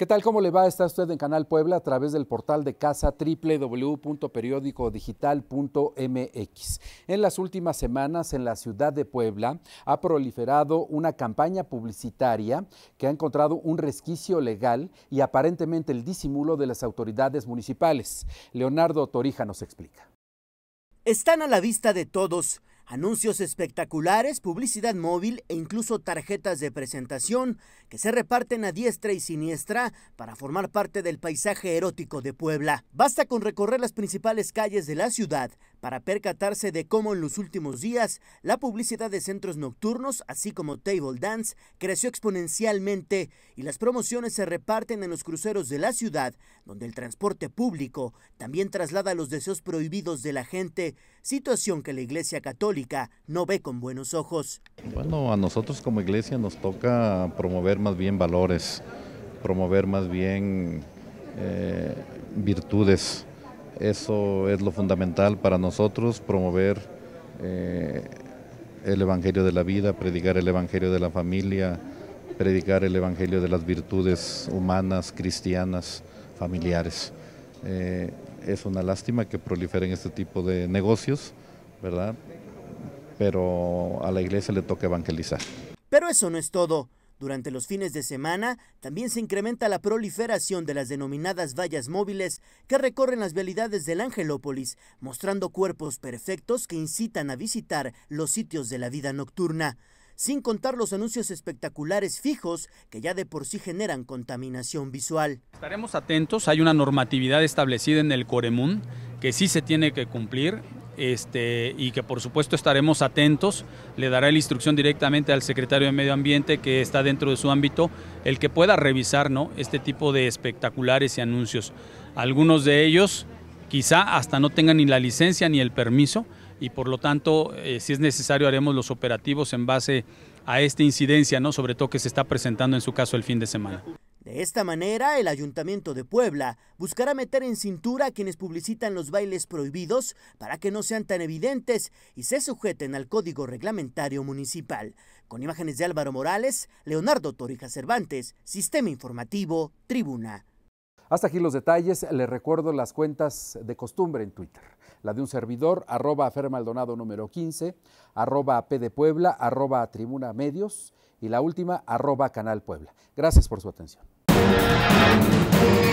¿Qué tal? ¿Cómo le va? Está usted en Canal Puebla a través del portal de casa www.periódicodigital.mx. En las últimas semanas en la ciudad de Puebla ha proliferado una campaña publicitaria que ha encontrado un resquicio legal y aparentemente el disimulo de las autoridades municipales. Leonardo Torija nos explica. Están a la vista de todos Anuncios espectaculares, publicidad móvil e incluso tarjetas de presentación que se reparten a diestra y siniestra para formar parte del paisaje erótico de Puebla. Basta con recorrer las principales calles de la ciudad para percatarse de cómo en los últimos días la publicidad de centros nocturnos, así como table dance, creció exponencialmente y las promociones se reparten en los cruceros de la ciudad, donde el transporte público también traslada los deseos prohibidos de la gente, situación que la Iglesia Católica no ve con buenos ojos. Bueno, a nosotros como iglesia nos toca promover más bien valores, promover más bien eh, virtudes. Eso es lo fundamental para nosotros, promover eh, el Evangelio de la vida, predicar el Evangelio de la familia, predicar el Evangelio de las virtudes humanas, cristianas, familiares. Eh, es una lástima que proliferen este tipo de negocios, ¿verdad? pero a la iglesia le toca evangelizar. Pero eso no es todo. Durante los fines de semana también se incrementa la proliferación de las denominadas vallas móviles que recorren las vialidades del Angelópolis, mostrando cuerpos perfectos que incitan a visitar los sitios de la vida nocturna, sin contar los anuncios espectaculares fijos que ya de por sí generan contaminación visual. Estaremos atentos, hay una normatividad establecida en el Coremún que sí se tiene que cumplir. Este, y que por supuesto estaremos atentos. Le dará la instrucción directamente al secretario de Medio Ambiente que está dentro de su ámbito, el que pueda revisar este tipo de espectaculares y anuncios. Algunos de ellos quizá hasta no tengan ni la licencia ni el permiso y por lo tanto, eh, si es necesario, haremos los operativos en base a esta incidencia, ¿no? sobre todo que se está presentando en su caso el fin de semana. De esta manera, el Ayuntamiento de Puebla buscará meter en cintura a quienes publicitan los bailes prohibidos para que no sean tan evidentes y se sujeten al código reglamentario municipal. Con imágenes de Álvaro Morales, Leonardo Torija Cervantes, Sistema Informativo, Tribuna. Hasta aquí los detalles. Les recuerdo las cuentas de costumbre en Twitter. La de un servidor, arroba fermaldonado número 15, arroba P de Puebla, arroba tribuna medios y la última, arroba canal Puebla. Gracias por su atención. Yeah.